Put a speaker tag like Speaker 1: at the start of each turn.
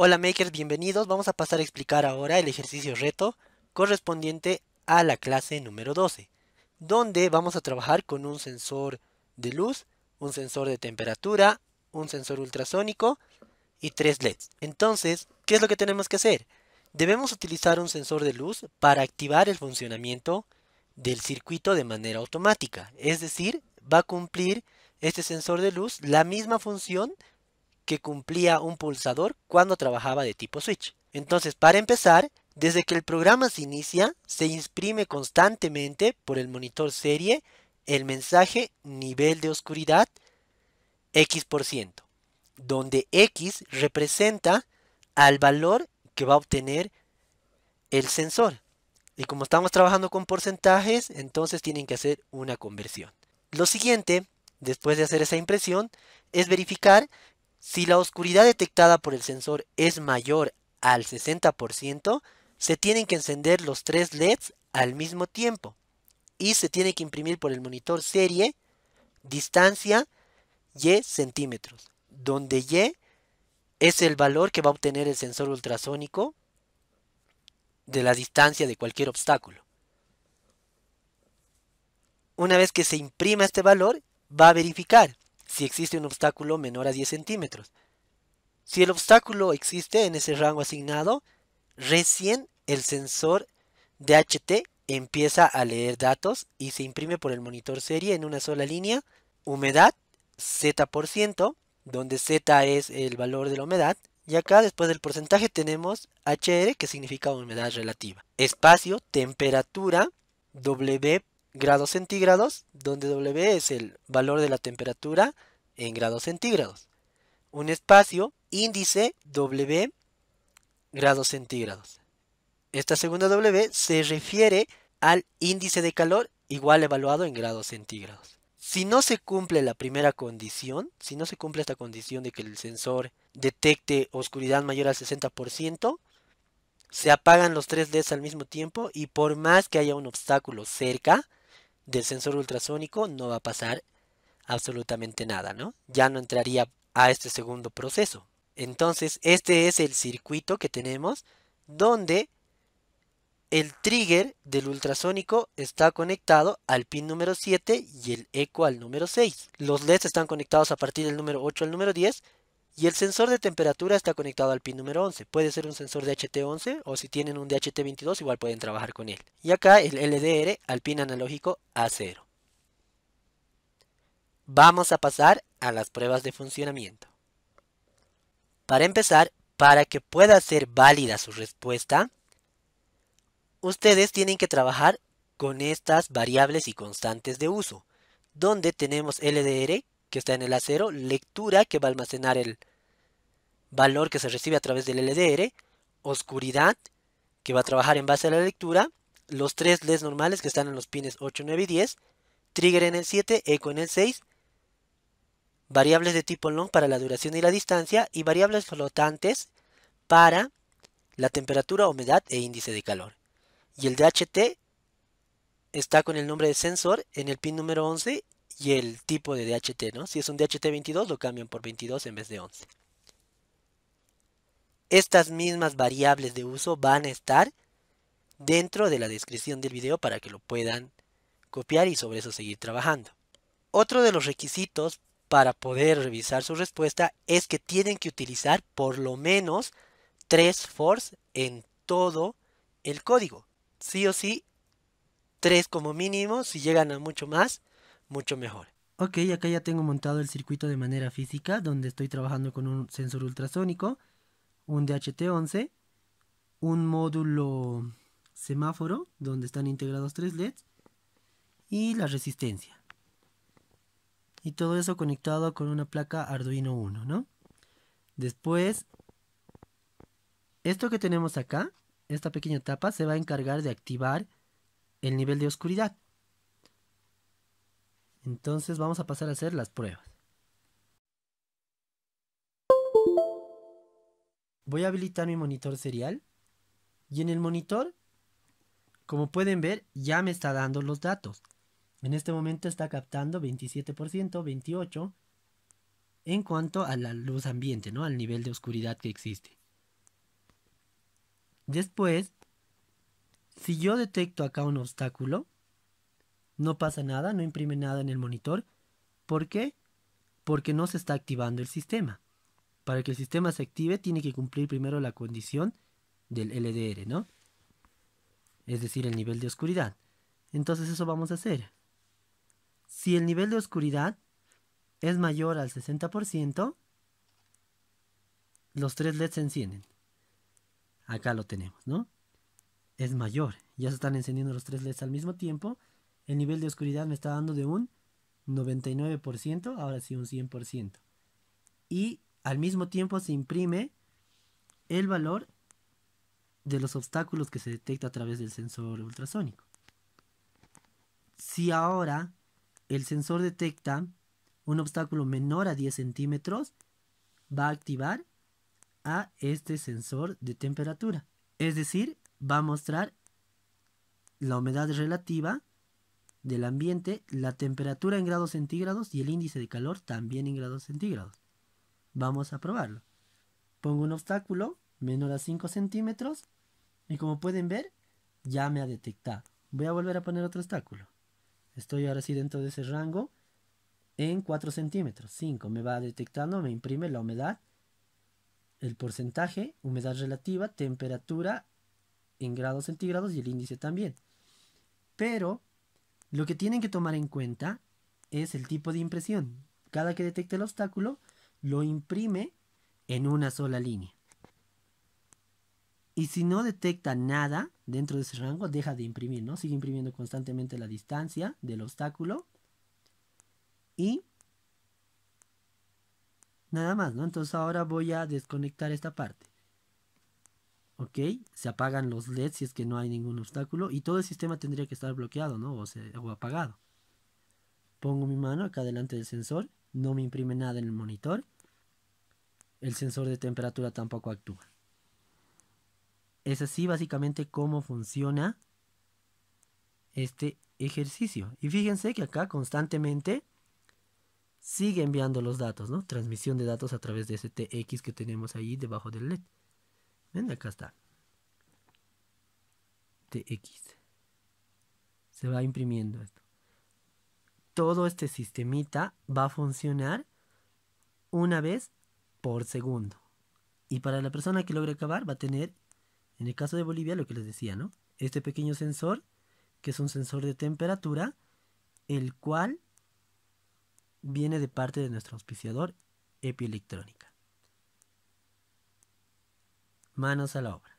Speaker 1: Hola makers, bienvenidos. Vamos a pasar a explicar ahora el ejercicio reto correspondiente a la clase número 12, donde vamos a trabajar con un sensor de luz, un sensor de temperatura, un sensor ultrasónico y tres LEDs. Entonces, ¿qué es lo que tenemos que hacer? Debemos utilizar un sensor de luz para activar el funcionamiento del circuito de manera automática, es decir, va a cumplir este sensor de luz la misma función que cumplía un pulsador cuando trabajaba de tipo switch. Entonces, para empezar, desde que el programa se inicia, se imprime constantemente por el monitor serie el mensaje nivel de oscuridad X%, donde X representa al valor que va a obtener el sensor. Y como estamos trabajando con porcentajes, entonces tienen que hacer una conversión. Lo siguiente, después de hacer esa impresión, es verificar si la oscuridad detectada por el sensor es mayor al 60%, se tienen que encender los tres LEDs al mismo tiempo y se tiene que imprimir por el monitor serie distancia y centímetros, donde y es el valor que va a obtener el sensor ultrasónico de la distancia de cualquier obstáculo. Una vez que se imprima este valor, va a verificar si existe un obstáculo menor a 10 centímetros. Si el obstáculo existe en ese rango asignado, recién el sensor DHT empieza a leer datos y se imprime por el monitor serie en una sola línea humedad Z donde Z es el valor de la humedad, y acá después del porcentaje tenemos HR que significa humedad relativa. Espacio, temperatura, W grados centígrados, donde W es el valor de la temperatura en grados centígrados. Un espacio, índice W grados centígrados. Esta segunda W se refiere al índice de calor igual evaluado en grados centígrados. Si no se cumple la primera condición, si no se cumple esta condición de que el sensor detecte oscuridad mayor al 60%, se apagan los tres LEDs al mismo tiempo y por más que haya un obstáculo cerca, del sensor ultrasónico no va a pasar absolutamente nada, ¿no? Ya no entraría a este segundo proceso. Entonces, este es el circuito que tenemos donde el trigger del ultrasónico está conectado al pin número 7 y el eco al número 6. Los LEDs están conectados a partir del número 8 al número 10 y el sensor de temperatura está conectado al pin número 11. Puede ser un sensor de ht 11 o si tienen un DHT22 igual pueden trabajar con él. Y acá el LDR al pin analógico A0. Vamos a pasar a las pruebas de funcionamiento. Para empezar, para que pueda ser válida su respuesta, ustedes tienen que trabajar con estas variables y constantes de uso, donde tenemos LDR, que está en el A0, lectura, que va a almacenar el, valor que se recibe a través del LDR, oscuridad, que va a trabajar en base a la lectura, los tres LEDs normales que están en los pines 8, 9 y 10, trigger en el 7, eco en el 6, variables de tipo long para la duración y la distancia y variables flotantes para la temperatura, humedad e índice de calor. Y el DHT está con el nombre de sensor en el pin número 11 y el tipo de DHT, ¿no? Si es un DHT 22 lo cambian por 22 en vez de 11. Estas mismas variables de uso van a estar dentro de la descripción del video para que lo puedan copiar y sobre eso seguir trabajando. Otro de los requisitos para poder revisar su respuesta es que tienen que utilizar por lo menos tres force en todo el código. Sí o sí, tres como mínimo, si llegan a mucho más, mucho mejor. Ok, acá ya tengo montado el circuito de manera física, donde estoy trabajando con un sensor ultrasónico un DHT11, un módulo semáforo donde están integrados tres LEDs y la resistencia. Y todo eso conectado con una placa Arduino 1, ¿no? Después, esto que tenemos acá, esta pequeña tapa, se va a encargar de activar el nivel de oscuridad. Entonces vamos a pasar a hacer las pruebas. voy a habilitar mi monitor serial. Y en el monitor, como pueden ver, ya me está dando los datos. En este momento está captando 27%, 28% en cuanto a la luz ambiente, ¿no? Al nivel de oscuridad que existe. Después, si yo detecto acá un obstáculo, no pasa nada, no imprime nada en el monitor. ¿Por qué? Porque no se está activando el sistema para que el sistema se active tiene que cumplir primero la condición del LDR, ¿no? Es decir, el nivel de oscuridad. Entonces eso vamos a hacer. Si el nivel de oscuridad es mayor al 60%, los tres LEDs se encienden. Acá lo tenemos, ¿no? Es mayor. Ya se están encendiendo los tres LEDs al mismo tiempo. El nivel de oscuridad me está dando de un 99%, ahora sí un 100%. Y al mismo tiempo se imprime el valor de los obstáculos que se detecta a través del sensor ultrasónico. Si ahora el sensor detecta un obstáculo menor a 10 centímetros, va a activar a este sensor de temperatura. Es decir, va a mostrar la humedad relativa del ambiente, la temperatura en grados centígrados y el índice de calor también en grados centígrados. Vamos a probarlo. Pongo un obstáculo menor a 5 centímetros y como pueden ver ya me ha detectado. Voy a volver a poner otro obstáculo. Estoy ahora sí dentro de ese rango en 4 centímetros. 5 me va detectando, me imprime la humedad, el porcentaje, humedad relativa, temperatura en grados centígrados y el índice también. Pero lo que tienen que tomar en cuenta es el tipo de impresión. Cada que detecte el obstáculo lo imprime en una sola línea. Y si no detecta nada dentro de ese rango, deja de imprimir, ¿no? Sigue imprimiendo constantemente la distancia del obstáculo. Y nada más, ¿no? Entonces ahora voy a desconectar esta parte. ¿Ok? Se apagan los LEDs si es que no hay ningún obstáculo. Y todo el sistema tendría que estar bloqueado, ¿no? O, o apagado. Pongo mi mano acá delante del sensor no me imprime nada en el monitor, el sensor de temperatura tampoco actúa. Es así básicamente cómo funciona este ejercicio. Y fíjense que acá constantemente sigue enviando los datos, ¿no? Transmisión de datos a través de ese TX que tenemos ahí debajo del LED. Ven, acá está. TX. Se va imprimiendo esto todo este sistemita va a funcionar una vez por segundo. Y para la persona que logre acabar va a tener, en el caso de Bolivia, lo que les decía, ¿no? Este pequeño sensor, que es un sensor de temperatura, el cual viene de parte de nuestro auspiciador Epielectrónica. Manos a la obra.